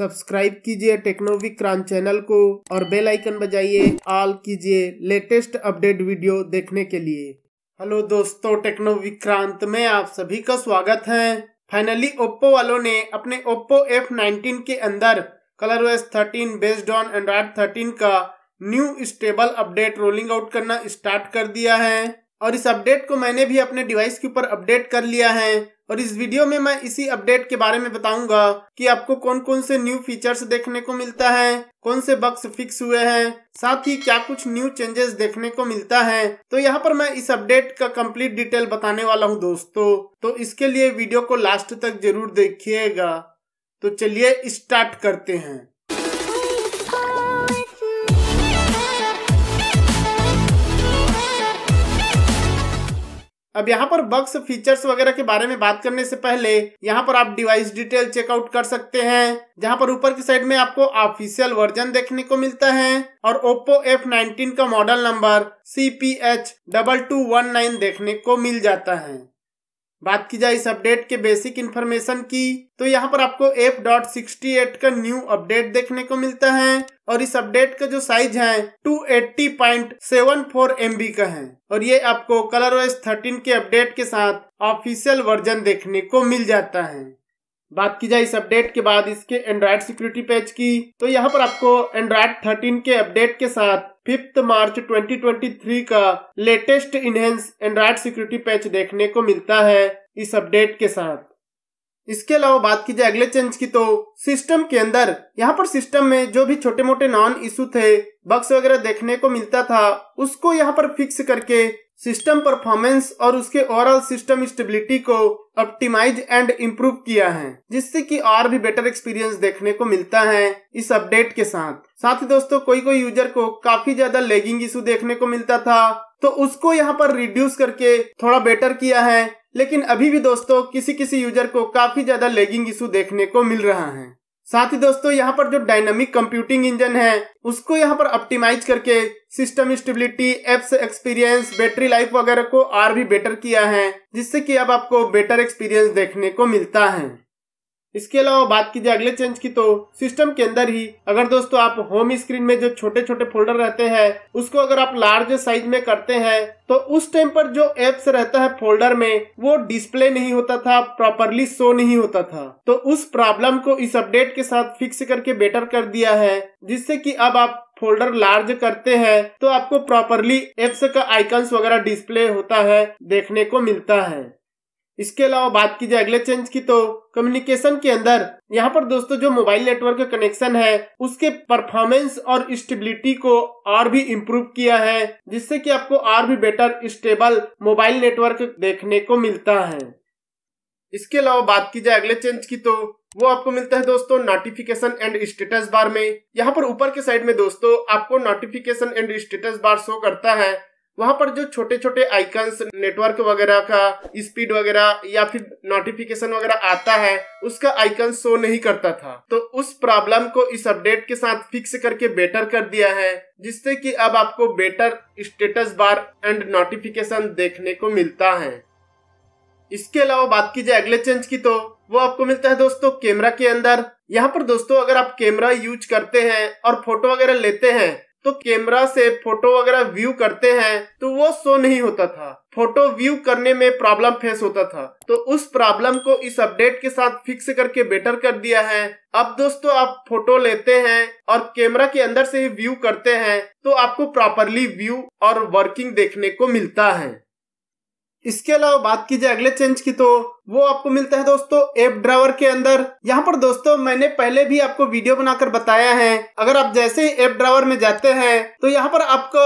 subscribe कीजिए टेक्नोविक crunch channel को और बेल आइकन बजाइए ऑल कीजिए लेटेस्ट अपडेट वीडियो देखने के लिए हेलो दोस्तों टेक्नो विक्रांत में आप सभी का स्वागत है फाइनली ओप्पो वालों ने अपने ओप्पो एफ नाइनटीन के अंदर Color OS thirteen based on Android thirteen का new stable update rolling out करना स्टार्ट कर दिया है और इस अपडेट को मैंने भी अपने डिवाइस के ऊपर अपडेट कर लिया है और इस वीडियो में मैं इसी अपडेट के बारे में बताऊंगा कि आपको कौन कौन से न्यू फीचर्स देखने को मिलता है कौन से बक्स फिक्स हुए हैं साथ ही क्या कुछ न्यू चेंजेस देखने को मिलता है तो यहाँ पर मैं इस अपडेट का कंप्लीट डिटेल बताने वाला हूँ दोस्तों तो इसके लिए वीडियो को लास्ट तक जरूर देखिएगा तो चलिए स्टार्ट करते हैं अब यहाँ पर बक्स फीचर्स वगैरह के बारे में बात करने से पहले यहाँ पर आप डिवाइस डिटेल चेकआउट कर सकते हैं जहाँ पर ऊपर की साइड में आपको ऑफिशियल वर्जन देखने को मिलता है और ओप्पो एफ नाइनटीन का model number C P H double two one nine देखने को मिल जाता है बात की जाए इस अपडेट के बेसिक इन्फॉर्मेशन की तो यहाँ पर आपको एफ डॉट सिक्सटी एट का न्यू अपडेट देखने को मिलता है और इस अपडेट का जो साइज है two eighty point seven M B का है और ये आपको कलर ओएस थर्टीन के अपडेट के साथ ऑफिशियल वर्जन देखने को मिल जाता है बात की जाए इस अपडेट के बाद इसके एंड्रॉयड सिक्योरिटी पैच की तो यहाँ पर आपको एंड्रॉयड 13 के अपडेट के साथ फिफ्थ मार्च 2023 का latest enhance Android security patch देखने को मिलता है इस अपडेट के साथ इसके अलावा बात की जाए अगले चेंज की तो सिस्टम के अंदर यहाँ पर सिस्टम में जो भी छोटे मोटे नॉन इशू थे बक्स वगैरह देखने को मिलता था उसको यहाँ पर फिक्स करके सिस्टम परफॉर्मेंस और उसके ओवरऑल सिस्टम स्टेबिलिटी को ऑप्टिमाइज एंड इम्प्रूव किया है जिससे कि और भी बेटर एक्सपीरियंस देखने को मिलता है इस अपडेट के साथ साथ ही दोस्तों कोई कोई यूजर को काफी ज्यादा लेगिंग इशू देखने को मिलता था तो उसको यहाँ पर रिड्यूस करके थोड़ा बेटर किया है लेकिन अभी भी दोस्तों किसी किसी यूजर को काफी ज्यादा लेगिंग इशू देखने को मिल रहा है साथ ही दोस्तों यहाँ पर जो डायनामिक कंप्यूटिंग इंजन है उसको यहाँ पर ऑप्टिमाइज करके system stability apps experience battery life वगैरह को और भी बेटर किया है जिससे कि अब आपको बेटर एक्सपीरियंस देखने को मिलता है इसके अलावा बात की जाए अगले चेंज की तो सिस्टम के अंदर ही अगर दोस्तों आप होम स्क्रीन में जो छोटे छोटे फोल्डर रहते हैं उसको अगर आप लार्ज साइज में करते हैं तो उस टाइम पर जो एप्स रहता है फोल्डर में वो डिस्प्ले नहीं होता था प्रॉपरली शो नहीं होता था तो उस प्रॉब्लम को इस अपडेट के साथ फिक्स करके बेटर कर दिया है जिससे की अब आप फोल्डर लार्ज करते हैं तो आपको प्रॉपरली एप्स का आइकन्स वगैरह डिस्प्ले होता है देखने को मिलता है इसके अलावा बात की जाए अगले चेंज की तो कम्युनिकेशन के अंदर यहाँ पर दोस्तों जो मोबाइल नेटवर्क का कनेक्शन है उसके परफॉर्मेंस और स्टेबिलिटी को और भी इम्प्रूव किया है जिससे कि आपको और भी बेटर स्टेबल मोबाइल नेटवर्क देखने को मिलता है इसके अलावा बात की जाए अगले चेंज की तो वो आपको मिलता है दोस्तों नोटिफिकेशन एंड स्टेटस बार में यहाँ पर ऊपर के साइड में दोस्तों आपको notification and status bar show करता है वहां पर जो छोटे छोटे आइकन्स नेटवर्क वगैरह का स्पीड वगैरह या फिर नोटिफिकेशन वगैरह आता है उसका आइकन शो नहीं करता था तो उस प्रॉब्लम को इस अपडेट के साथ फिक्स करके बेटर कर दिया है जिससे कि अब आपको better status bar and notification देखने को मिलता है इसके अलावा बात की जाए अगले चेंज की तो वो आपको मिलता है दोस्तों कैमरा के अंदर यहाँ पर दोस्तों अगर आप कैमरा यूज करते हैं और फोटो वगैरह लेते हैं तो कैमरा से फोटो वगैरह व्यू करते हैं तो वो शो नहीं होता था फोटो व्यू करने में प्रॉब्लम फेस होता था तो उस प्रॉब्लम को इस अपडेट के साथ फिक्स करके बेटर कर दिया है अब दोस्तों आप फोटो लेते हैं और कैमरा के अंदर से ही व्यू करते हैं तो आपको प्रॉपरली व्यू और वर्किंग देखने को मिलता है इसके अलावा बात की जाए अगले चेंज की तो वो आपको मिलता है दोस्तों एप ड्रावर के अंदर यहाँ पर दोस्तों मैंने पहले भी आपको वीडियो बनाकर बताया है अगर आप जैसे ही एप ड्रावर में जाते हैं तो यहाँ पर आपका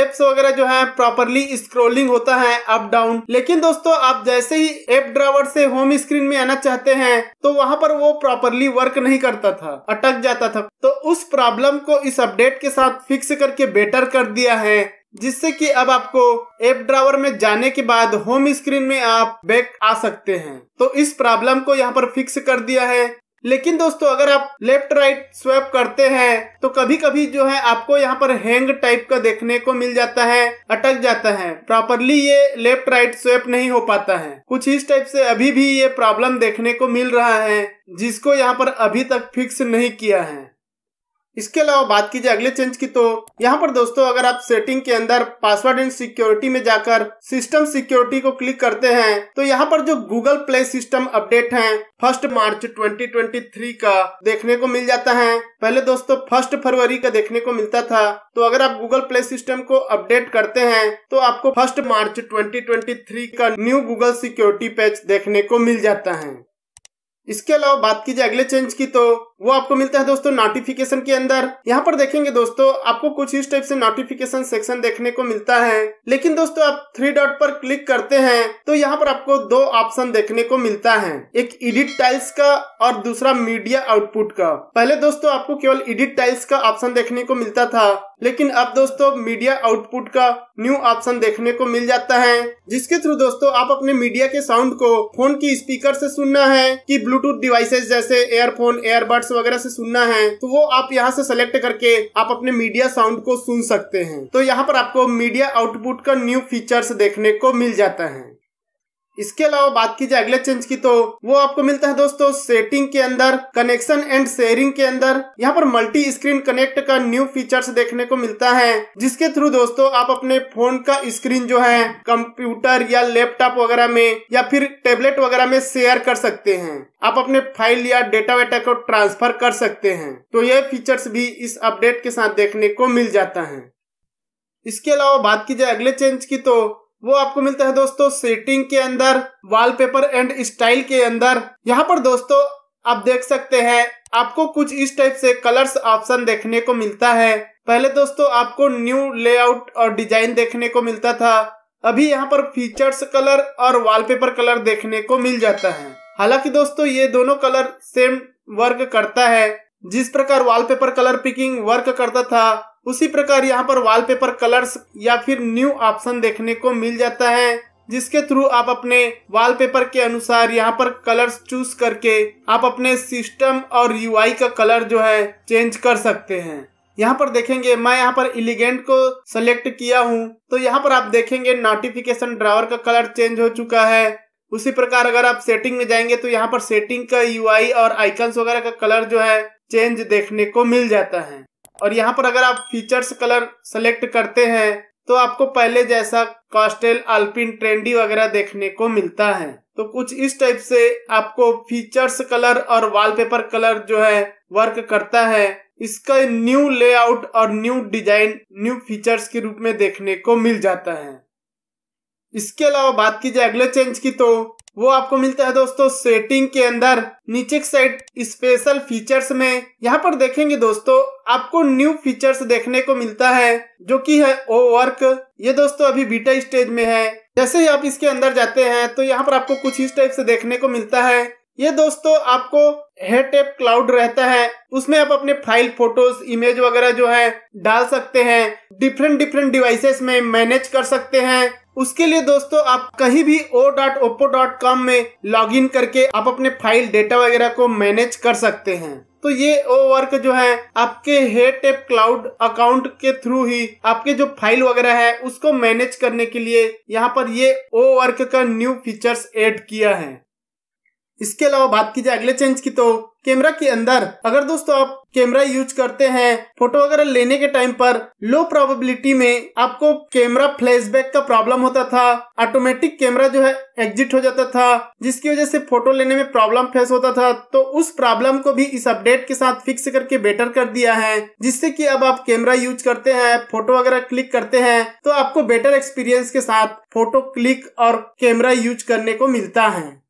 एप्स वगैरह जो है प्रॉपरली स्क्रोलिंग होता है अप डाउन लेकिन दोस्तों आप जैसे ही एप ड्रावर से होम स्क्रीन में आना चाहते हैं तो वहाँ पर वो प्रॉपरली वर्क नहीं करता था अटक जाता था तो उस प्रॉब्लम को इस अपडेट के साथ फिक्स करके बेटर कर दिया है जिससे कि अब आपको एप ड्रावर में जाने के बाद होम स्क्रीन में आप बैक आ सकते हैं तो इस प्रॉब्लम को यहाँ पर फिक्स कर दिया है लेकिन दोस्तों अगर आप लेफ्ट राइट स्वैप करते हैं तो कभी कभी जो है आपको यहाँ पर हैंग टाइप का देखने को मिल जाता है अटक जाता है प्रॉपरली ये लेफ्ट राइट स्वैप नहीं हो पाता है कुछ इस टाइप से अभी भी ये प्रॉब्लम देखने को मिल रहा है जिसको यहाँ पर अभी तक फिक्स नहीं किया है इसके अलावा बात कीजिए अगले चेंज की तो यहाँ पर दोस्तों अगर आप सेटिंग के अंदर पासवर्ड एंड सिक्योरिटी में जाकर सिस्टम सिक्योरिटी को क्लिक करते हैं तो यहाँ पर जो गूगल प्ले सिस्टम अपडेट है फर्स्ट मार्च 2023 का देखने को मिल जाता है पहले दोस्तों फर्स्ट फरवरी का देखने को मिलता था तो अगर आप गूगल प्ले सिस्टम को अपडेट करते हैं तो आपको फर्स्ट मार्च ट्वेंटी का न्यू गूगल सिक्योरिटी पैच देखने को मिल जाता है इसके अलावा बात कीजिए अगले चेंज की तो वो आपको मिलता है दोस्तों नोटिफिकेशन के अंदर यहाँ पर देखेंगे दोस्तों आपको कुछ इस टाइप से नोटिफिकेशन सेक्शन देखने को मिलता है लेकिन दोस्तों आप थ्री डॉट पर क्लिक करते हैं तो यहाँ पर आपको दो ऑप्शन देखने को मिलता है एक एडिट टाइल्स का और दूसरा मीडिया आउटपुट का पहले दोस्तों आपको केवल एडिट टाइल्स का ऑप्शन देखने को मिलता था लेकिन अब दोस्तों मीडिया आउटपुट का न्यू ऑप्शन देखने को मिल जाता है जिसके थ्रू दोस्तों आप अपने मीडिया के साउंड को फोन की स्पीकर से सुनना है कि ब्लूटूथ डिवाइसेस जैसे एयरफोन एयरबड्स स्पीकर्स वगैरह से सुनना है तो वो आप यहाँ से सेलेक्ट करके आप अपने मीडिया साउंड को सुन सकते हैं तो यहाँ पर आपको मीडिया आउटपुट का न्यू फीचर्स देखने को मिल जाता है इसके अलावा बात की जाए अगले चेंज की तो वो आपको मिलता है दोस्तों सेटिंग के अंदर कनेक्शन एंड शेयरिंग के अंदर यहाँ पर मल्टी स्क्रीन कनेक्ट का न्यू फीचर्स देखने को मिलता है जिसके थ्रू दोस्तों आप अपने फोन का स्क्रीन जो है कंप्यूटर या लैपटॉप वगैरह में या फिर टेबलेट वगैरह में शेयर कर सकते हैं आप अपने फाइल या डेटा वेटा को ट्रांसफर कर सकते हैं तो ये फीचर्स भी इस अपडेट के साथ देखने को मिल जाता है इसके अलावा बात की जाए अगले चेंज की तो वो आपको मिलता है दोस्तों सेटिंग के अंदर वॉलपेपर एंड स्टाइल के अंदर यहाँ पर दोस्तों आप देख सकते हैं आपको कुछ इस टाइप से कलर्स ऑप्शन देखने को मिलता है पहले दोस्तों आपको न्यू लेआउट और डिजाइन देखने को मिलता था अभी यहाँ पर फीचर्स कलर और वॉलपेपर कलर देखने को मिल जाता है हालांकि दोस्तों ये दोनों कलर सेम वर्क करता है जिस प्रकार वॉलपेपर कलर पिकिंग वर्क करता था उसी प्रकार यहाँ पर वॉलपेपर कलर्स या फिर न्यू ऑप्शन देखने को मिल जाता है जिसके थ्रू आप अपने वॉलपेपर के अनुसार यहाँ पर कलर्स चूज करके आप अपने सिस्टम और यूआई का कलर जो है चेंज कर सकते हैं यहाँ पर देखेंगे मैं यहाँ पर इलिगेंट को सेलेक्ट किया हूँ तो यहाँ पर आप देखेंगे नोटिफिकेशन ड्रावर का कलर चेंज हो चुका है उसी प्रकार अगर आप सेटिंग में जाएंगे तो यहाँ पर सेटिंग का यूआई और आइकन्स वगैरह का कलर जो है चेंज देखने को मिल जाता है और यहाँ पर अगर आप फीचर्स कलर सेलेक्ट करते हैं तो आपको पहले जैसा कॉस्टेल अल्पिन ट्रेंडी वगैरह देखने को मिलता है तो कुछ इस टाइप से आपको फीचर्स कलर और वॉलपेपर कलर जो है वर्क करता है इसका न्यू लेआउट और न्यू डिजाइन न्यू फीचर्स के रूप में देखने को मिल जाता है इसके अलावा बात की जाए अगले चेंज की तो वो आपको मिलता है दोस्तों सेटिंग के अंदर नीचे साइड स्पेशल फीचर्स में यहाँ पर देखेंगे दोस्तों आपको न्यू फीचर्स देखने को मिलता है जो कि है ओ वर्क ये दोस्तों अभी बीटा स्टेज में है जैसे ही आप इसके अंदर जाते हैं तो यहाँ पर आपको कुछ इस टाइप से देखने को मिलता है ये दोस्तों आपको हेड टेप क्लाउड रहता है उसमें आप अपने फाइल फोटोज इमेज वगैरह जो है डाल सकते हैं डिफरेंट डिफरेंट डिवाइसेस में मैनेज कर सकते हैं उसके लिए दोस्तों आप कहीं भी O dot Oppo dot com में लॉग इन करके आप अपने फाइल डेटा वगैरह को मैनेज कर सकते हैं तो ये ओ वर्क जो है आपके हेट एप क्लाउड अकाउंट के थ्रू ही आपके जो फाइल वगैरह है उसको मैनेज करने के लिए यहाँ पर ये ओ वर्क का न्यू फीचर्स ऐड किया है इसके अलावा बात की जाए अगले चेंज की तो कैमरा के अंदर अगर दोस्तों आप कैमरा यूज करते हैं फोटो वगैरह लेने के टाइम पर लो प्रोबेबिलिटी में आपको कैमरा फ्लैशबैक का प्रॉब्लम होता था ऑटोमेटिक कैमरा जो है एग्जिट हो जाता था जिसकी वजह से फोटो लेने में प्रॉब्लम फेस होता था तो उस प्रॉब्लम को भी इस अपडेट के साथ फिक्स करके बेटर कर दिया है जिससे की अब आप कैमरा यूज करते हैं फोटो वगैरह क्लिक करते हैं तो आपको बेटर एक्सपीरियंस के साथ फोटो क्लिक और कैमरा यूज करने को मिलता है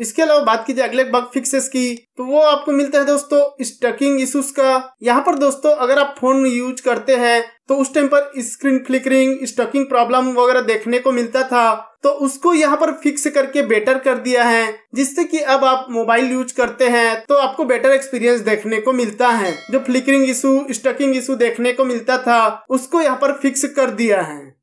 इसके अलावा बात कीजिए अगले बग फिक्सेस की तो वो आपको मिलता है दोस्तों स्टकिंग इश्यूज का यहाँ पर दोस्तों अगर आप फोन यूज करते हैं तो उस टाइम पर स्क्रीन फ्लिकरिंग स्टकिंग प्रॉब्लम वगैरह देखने को मिलता था तो उसको यहाँ पर फिक्स करके बेटर कर दिया है जिससे कि अब आप मोबाइल यूज करते हैं तो आपको बेटर एक्सपीरियंस देखने को मिलता है जो फ्लिकरिंग इशू स्टकिंग इशू देखने को मिलता था उसको यहाँ पर फिक्स कर दिया है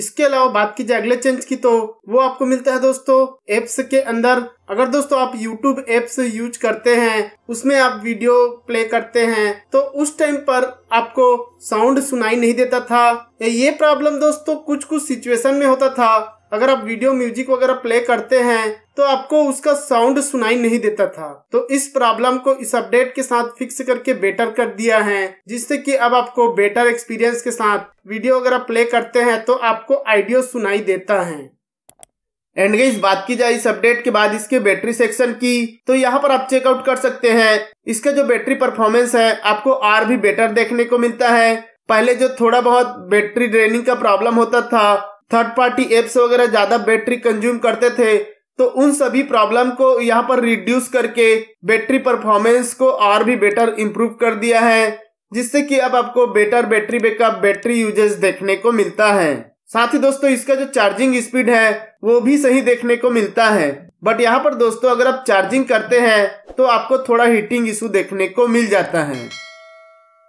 इसके अलावा बात की जाए अगले चेंज की तो वो आपको मिलता है दोस्तों एप्स के अंदर अगर दोस्तों आप यूट्यूब एप्स यूज करते हैं उसमें आप वीडियो प्ले करते हैं तो उस टाइम पर आपको साउंड सुनाई नहीं देता था ये प्रॉब्लम दोस्तों कुछ कुछ सिचुएशन में होता था अगर आप वीडियो म्यूजिक वगैरह प्ले करते हैं तो आपको उसका साउंड सुनाई नहीं देता था तो इस प्रॉब्लम को इस अपडेट के साथ फिक्स करके बेटर कर दिया है जिससे कि अब आपको बेटर एक्सपीरियंस के साथ वीडियो वगैरह प्ले करते हैं तो आपको आइडियो सुनाई देता है एंड गई बात की जाए इस अपडेट के बाद इसके बैटरी सेक्शन की तो यहाँ पर आप चेकआउट कर सकते हैं इसका जो बैटरी परफॉर्मेंस है आपको आर भी बेटर देखने को मिलता है पहले जो थोड़ा बहुत बैटरी ड्रेनिंग का प्रॉब्लम होता था थर्ड पार्टी एप्स वगैरह ज्यादा बैटरी कंज्यूम करते थे तो उन सभी प्रॉब्लम को यहाँ पर रिड्यूस करके बैटरी परफॉर्मेंस को और भी बेटर इम्प्रूव कर दिया है जिससे कि अब आपको better battery backup battery usage देखने को मिलता है साथ ही दोस्तों इसका जो चार्जिंग स्पीड है वो भी सही देखने को मिलता है बट यहाँ पर दोस्तों अगर आप चार्जिंग करते हैं तो आपको थोड़ा हीटिंग इशू देखने को मिल जाता है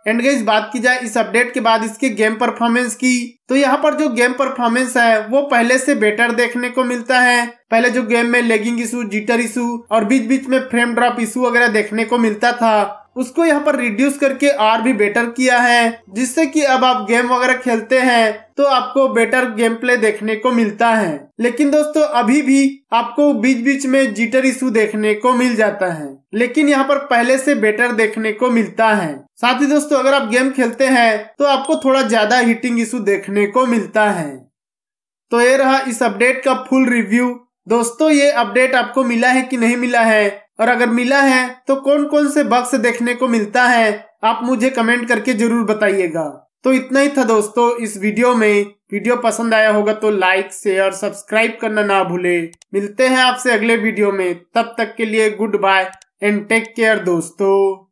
एंड गई बात की जाए इस अपडेट के बाद इसके गेम परफॉर्मेंस की तो यहाँ पर जो गेम परफॉर्मेंस है वो पहले से बेटर देखने को मिलता है पहले जो गेम में लेगिंग इशू जीटर इशू और बीच बीच में फ्रेम ड्रॉप इशू वगैरह देखने को मिलता था उसको यहाँ पर रिड्यूस करके और भी बेटर किया है जिससे कि अब आप गेम वगैरह खेलते हैं तो आपको बेटर गेम प्ले देखने को मिलता है लेकिन दोस्तों अभी भी आपको बीच बीच में जीटर इशू देखने को मिल जाता है लेकिन यहाँ पर पहले से बेटर देखने को मिलता है साथ ही दोस्तों अगर आप गेम खेलते हैं तो आपको थोड़ा ज्यादा हीटिंग इशू देखने को मिलता है तो ये रहा इस अपडेट का फुल रिव्यू दोस्तों ये अपडेट आपको मिला है कि नहीं मिला है और अगर मिला है तो कौन कौन से बक्स देखने को मिलता है आप मुझे कमेंट करके जरूर बताइएगा तो इतना ही था दोस्तों इस वीडियो में वीडियो पसंद आया होगा तो लाइक शेयर सब्सक्राइब करना ना भूले मिलते हैं आपसे अगले वीडियो में तब तक के लिए good bye and take care दोस्तों